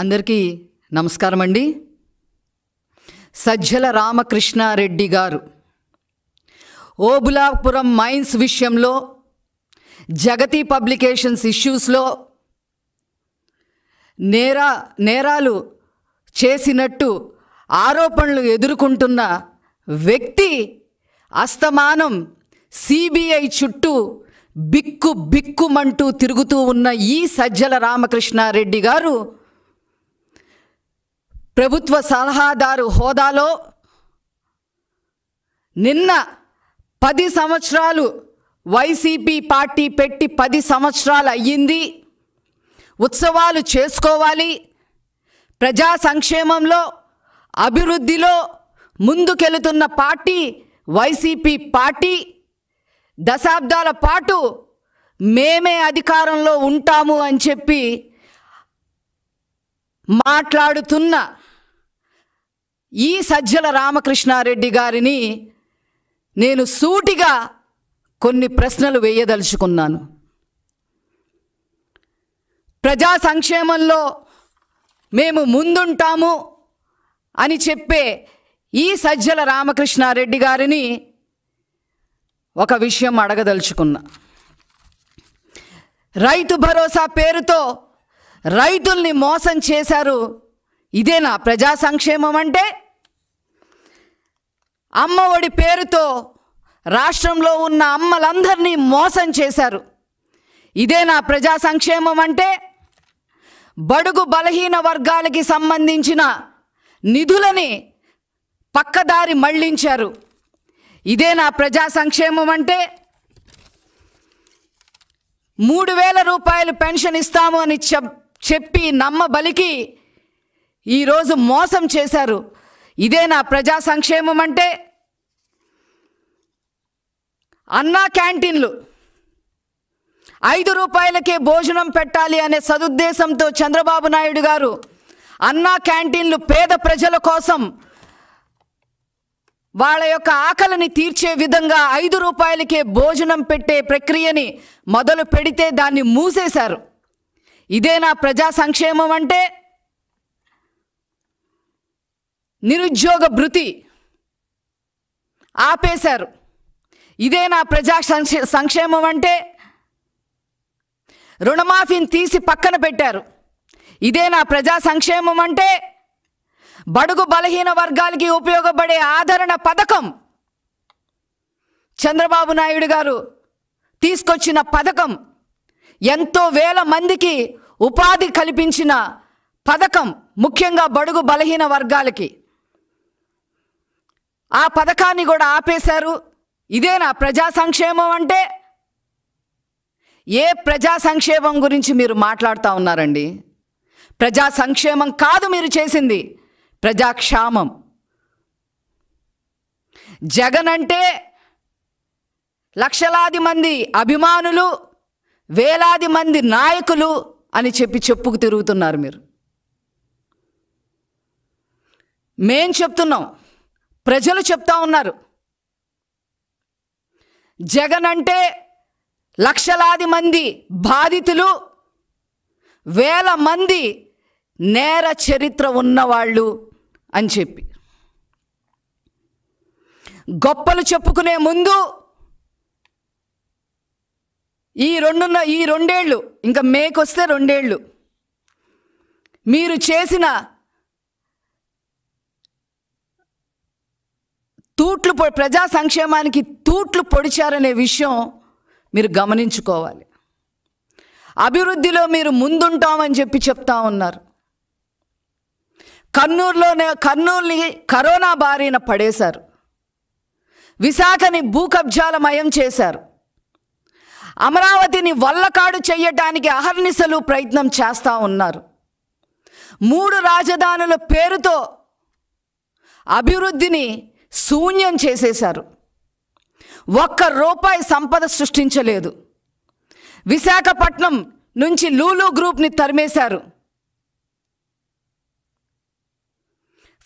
అందరికీ నమస్కారం అండి సజ్జల రామకృష్ణారెడ్డి గారు ఓబులాపురం మైన్స్ విషయంలో జగతి పబ్లికేషన్స్ ఇష్యూస్లో నేరా నేరాలు చేసినట్టు ఆరోపణలు ఎదుర్కొంటున్న వ్యక్తి అస్తమానం సిబిఐ చుట్టూ బిక్కు బిక్కుమంటూ తిరుగుతూ ఉన్న ఈ సజ్జల రామకృష్ణారెడ్డి గారు ప్రభుత్వ సలహాదారు హోదాలో నిన్న పది సంవత్సరాలు వైసీపీ పార్టీ పెట్టి పది సంవత్సరాలు అయ్యింది ఉత్సవాలు చేసుకోవాలి ప్రజా సంక్షేమంలో అభివృద్ధిలో ముందుకెళుతున్న పార్టీ వైసీపీ పార్టీ దశాబ్దాల పాటు మేమే అధికారంలో ఉంటాము అని చెప్పి మాట్లాడుతున్న ఈ సజ్జల రామకృష్ణారెడ్డి గారిని నేను సూటిగా కొన్ని ప్రశ్నలు వేయదలుచుకున్నాను ప్రజా సంక్షేమంలో మేము ముందుంటాము అని చెప్పే ఈ సజ్జల రామకృష్ణారెడ్డి గారిని ఒక విషయం అడగదలుచుకున్నా రైతు భరోసా పేరుతో రైతుల్ని మోసం చేశారు ఇదేనా ప్రజా సంక్షేమం అంటే అమ్మఒడి పేరుతో రాష్ట్రంలో ఉన్న అమ్మలందరినీ మోసం చేశారు ఇదే నా ప్రజా సంక్షేమం అంటే బడుగు బలహీన వర్గాలకి సంబంధించిన నిధులని పక్కదారి మళ్లించారు ఇదే నా ప్రజా సంక్షేమం అంటే మూడు వేల రూపాయలు పెన్షన్ ఇస్తాము అని చెప్పి నమ్మబలికి ఈరోజు మోసం చేశారు ఇదే నా ప్రజా సంక్షేమం అంటే అన్నా క్యాంటీన్లు ఐదు రూపాయలకే భోజనం పెట్టాలి అనే సదుద్దేశంతో చంద్రబాబు నాయుడు గారు అన్నా క్యాంటీన్లు పేద ప్రజల కోసం వాళ్ళ యొక్క ఆకలిని తీర్చే విధంగా ఐదు రూపాయలకే భోజనం పెట్టే ప్రక్రియని మొదలు పెడితే దాన్ని మూసేశారు ఇదే నా ప్రజా సంక్షేమం అంటే నిరుద్యోగ భృతి ఆపేశారు ఇదే నా ప్రజా సంక్షేమం అంటే రుణమాఫీని తీసి పక్కన పెట్టారు ఇదే నా ప్రజా సంక్షేమం అంటే బడుగు బలహీన వర్గాలకి ఉపయోగపడే ఆదరణ పథకం చంద్రబాబు నాయుడు గారు తీసుకొచ్చిన పథకం ఎంతో వేల మందికి ఉపాధి కల్పించిన పథకం ముఖ్యంగా బడుగు బలహీన వర్గాలకి ఆ పథకాన్ని కూడా ఆపేశారు ఇదేనా ప్రజా సంక్షేమం అంటే ఏ ప్రజా సంక్షేమం గురించి మీరు మాట్లాడుతూ ఉన్నారండి ప్రజా సంక్షేమం కాదు మీరు చేసింది ప్రజాక్షామం జగన్ అంటే లక్షలాది మంది అభిమానులు వేలాది మంది నాయకులు అని చెప్పి చెప్పుకు తిరుగుతున్నారు మీరు మేం చెప్తున్నాం ప్రజలు చెప్తా ఉన్నారు జగన్ అంటే లక్షలాది మంది బాధితులు వేల మంది నేర చరిత్ర ఉన్నవాళ్ళు అని చెప్పి గొప్పలు చెప్పుకునే ముందు ఈ రెండున్న ఈ రెండేళ్ళు ఇంకా మేకొస్తే రెండేళ్ళు మీరు చేసిన తూట్లు ప్రజా సంక్షేమానికి తూట్లు పొడిచారనే విషయం మీరు గమనించుకోవాలి అభివృద్ధిలో మీరు ముందుంటామని చెప్పి చెప్తా ఉన్నారు కర్నూలులోనే కర్నూలుని కరోనా బారిన పడేశారు విశాఖని భూకబ్జాలమయం చేశారు అమరావతిని వల్లకాడు చేయటానికి అహర్నిశలు ప్రయత్నం చేస్తూ ఉన్నారు మూడు రాజధానుల పేరుతో అభివృద్ధిని శూన్యం చేసేశారు ఒక్క రూపాయి సంపద సృష్టించలేదు విశాఖపట్నం నుంచి లూలు గ్రూప్ని తరిమేశారు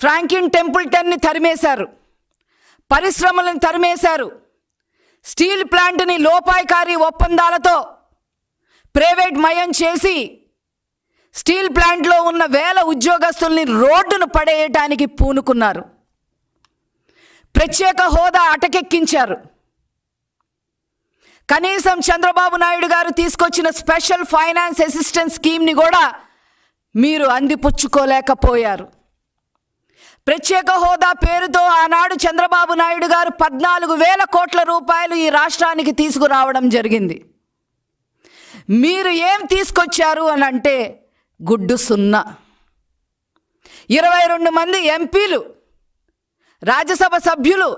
ఫ్రాంకిన్ టెంపుల్టన్ని తరిమేశారు పరిశ్రమలను తరిమేశారు స్టీల్ ప్లాంట్ని లోపాయకారి ఒప్పందాలతో ప్రైవేట్ మయం చేసి స్టీల్ ప్లాంట్లో ఉన్న వేల ఉద్యోగస్తుల్ని రోడ్డును పడేయటానికి పూనుకున్నారు ప్రత్యేక హోదా అటకెక్కించారు కనీసం చంద్రబాబు నాయుడు గారు తీసుకొచ్చిన స్పెషల్ ఫైనాన్స్ అసిస్టెన్స్ స్కీమ్ని కూడా మీరు అందిపుచ్చుకోలేకపోయారు ప్రత్యేక హోదా పేరుతో ఆనాడు చంద్రబాబు నాయుడు గారు పద్నాలుగు వేల కోట్ల రూపాయలు ఈ రాష్ట్రానికి తీసుకురావడం జరిగింది మీరు ఏం తీసుకొచ్చారు అని అంటే గుడ్డు సున్నా ఇరవై రెండు మంది ఎంపీలు రాజ్యసభ సభ్యులు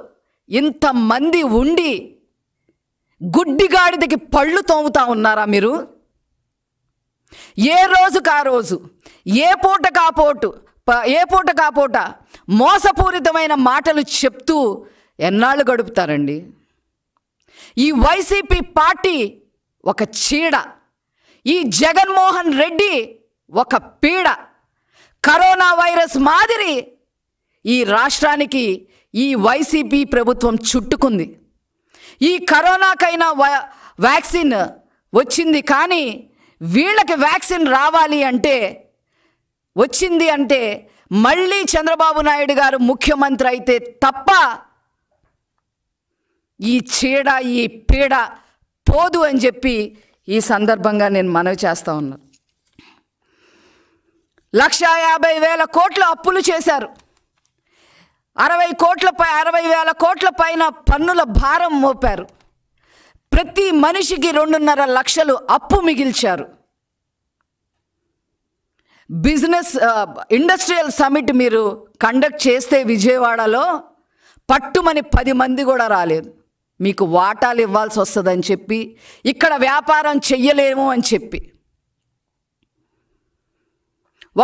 ఇంతమంది ఉండి గుడ్డిగాడిదకి పళ్ళు తోముతా ఉన్నారా మీరు ఏ రోజు ఆ రోజు ఏ పూట కాపోటు ఏ పూట కాపోట మోసపూరితమైన మాటలు చెప్తూ ఎన్నాళ్ళు గడుపుతారండి ఈ వైసీపీ పార్టీ ఒక చీడ ఈ జగన్మోహన్ రెడ్డి ఒక పీడ కరోనా వైరస్ మాదిరి ఈ రాష్ట్రానికి ఈ వైసీపీ ప్రభుత్వం చుట్టుకుంది ఈ కరోనాకైనా వ్యాక్సిన్ వచ్చింది కానీ వీళ్ళకి వ్యాక్సిన్ రావాలి అంటే వచ్చింది అంటే మళ్ళీ చంద్రబాబు నాయుడు గారు ముఖ్యమంత్రి అయితే తప్ప ఈ చీడ ఈ పీడ పోదు అని చెప్పి ఈ సందర్భంగా నేను మనవి చేస్తూ ఉన్నాను లక్ష యాభై వేల కోట్లు అప్పులు చేశారు అరవై కోట్ల పై అరవై వేల కోట్ల పైన పన్నుల భారం మోపారు ప్రతి మనిషికి రెండున్నర లక్షలు అప్పు మిగిల్చారు బిజినెస్ ఇండస్ట్రియల్ సమిట్ మీరు కండక్ట్ చేస్తే విజయవాడలో పట్టుమని పది మంది కూడా రాలేదు మీకు వాటాలు ఇవ్వాల్సి వస్తుందని చెప్పి ఇక్కడ వ్యాపారం చెయ్యలేము అని చెప్పి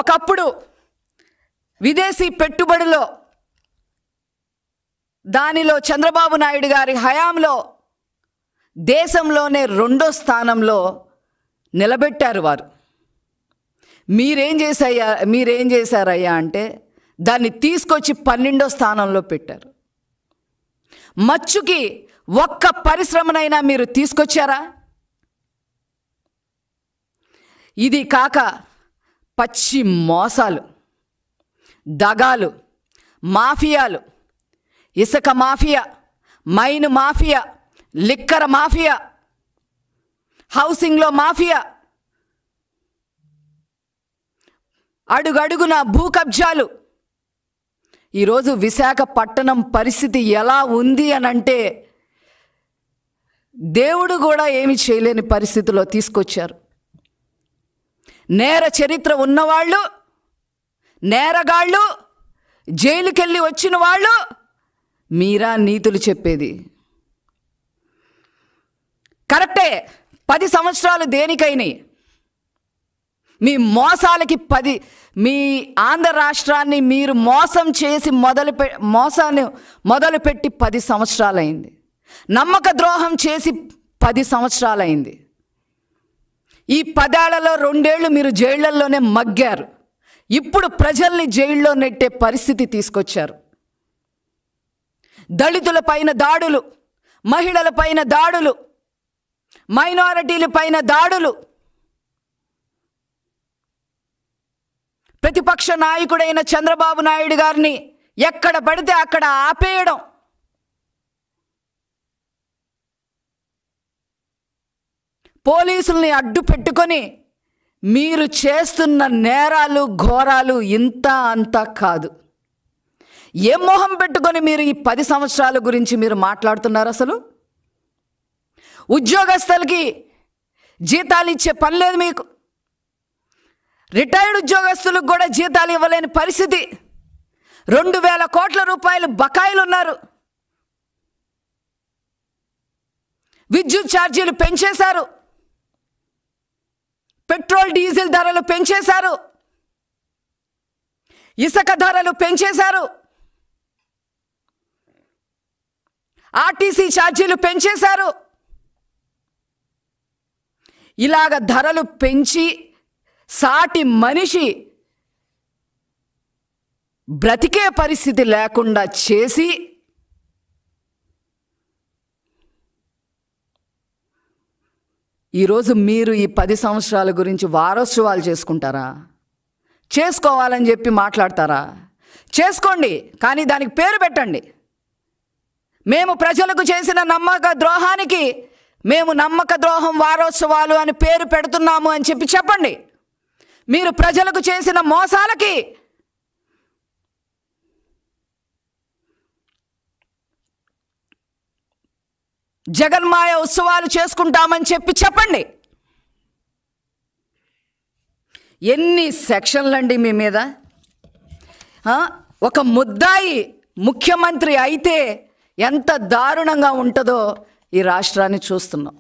ఒకప్పుడు విదేశీ పెట్టుబడిలో దానిలో చంద్రబాబు నాయుడు గారి హయాంలో దేశంలోనే రెండో స్థానంలో నిలబెట్టారు వారు మీరేం చేసయ్యా మీరేం చేశారయ్యా అంటే దాన్ని తీసుకొచ్చి పన్నెండో స్థానంలో పెట్టారు మచ్చుకి ఒక్క పరిశ్రమనైనా మీరు తీసుకొచ్చారా ఇది కాక పచ్చి మోసాలు దగాలు మాఫియాలు ఇసుక mafia mine mafia liquor mafia హౌసింగ్లో మాఫియా అడుగడుగున భూ కబ్జాలు ఈరోజు విశాఖపట్టణం పరిస్థితి ఎలా ఉంది అని అంటే దేవుడు కూడా ఏమి చేయలేని పరిస్థితిలో తీసుకొచ్చారు నేర చరిత్ర ఉన్నవాళ్ళు నేరగాళ్ళు జైలుకెళ్ళి వచ్చిన వాళ్ళు మీరా నీతులు చెప్పేది కరెక్టే పది సంవత్సరాలు దేనికైనాయి మీ మోసాలకి పది మీ ఆంధ్ర రాష్ట్రాన్ని మీరు మోసం చేసి మొదలు పె మోసాన్ని మొదలుపెట్టి పది సంవత్సరాలైంది నమ్మక ద్రోహం చేసి పది సంవత్సరాలైంది ఈ పదేళ్లలో రెండేళ్లు మీరు జైళ్లలోనే మగ్గారు ఇప్పుడు ప్రజల్ని జైల్లో నెట్టే పరిస్థితి తీసుకొచ్చారు దళితుల పైన దాడులు మహిళల పైన దాడులు మైనారిటీల పైన దాడులు ప్రతిపక్ష నాయకుడైన చంద్రబాబు నాయుడు గారిని ఎక్కడ పడితే అక్కడ ఆపేయడం పోలీసుల్ని అడ్డు పెట్టుకొని మీరు చేస్తున్న నేరాలు ఘోరాలు ఇంత అంతా కాదు ఏ మోహం పెట్టుకొని మీరు ఈ పది సంవత్సరాల గురించి మీరు మాట్లాడుతున్నారు అసలు ఉద్యోగస్తులకి జీతాలు ఇచ్చే పని లేదు మీకు రిటైర్డ్ ఉద్యోగస్తులకు కూడా జీతాలు ఇవ్వలేని పరిస్థితి రెండు వేల కోట్ల రూపాయలు బకాయిలు ఉన్నారు విద్యుత్ ఛార్జీలు పెంచేశారు పెట్రోల్ డీజిల్ ధరలు పెంచేశారు ఇసుక ధరలు పెంచేశారు ఆర్టీసీ ఛార్జీలు పెంచేశారు ఇలాగ ధరలు పెంచి సాటి మనిషి బ్రతికే పరిస్థితి లేకుండా చేసి ఈరోజు మీరు ఈ పది సంవత్సరాల గురించి వారోత్సవాలు చేసుకుంటారా చేసుకోవాలని చెప్పి మాట్లాడతారా చేసుకోండి కానీ దానికి పేరు పెట్టండి మేము ప్రజలకు చేసిన నమ్మక ద్రోహానికి మేము నమ్మక ద్రోహం వారోత్సవాలు అని పేరు పెడుతున్నాము అని చెప్పి చెప్పండి మీరు ప్రజలకు చేసిన మోసాలకి జగన్మాయ ఉత్సవాలు చేసుకుంటామని చెప్పి చెప్పండి ఎన్ని సెక్షన్లండి మీ మీద ఒక ముద్దాయి ముఖ్యమంత్రి అయితే ఎంత దారుణంగా ఉంటుందో ఈ రాష్ట్రాన్ని చూస్తున్నాం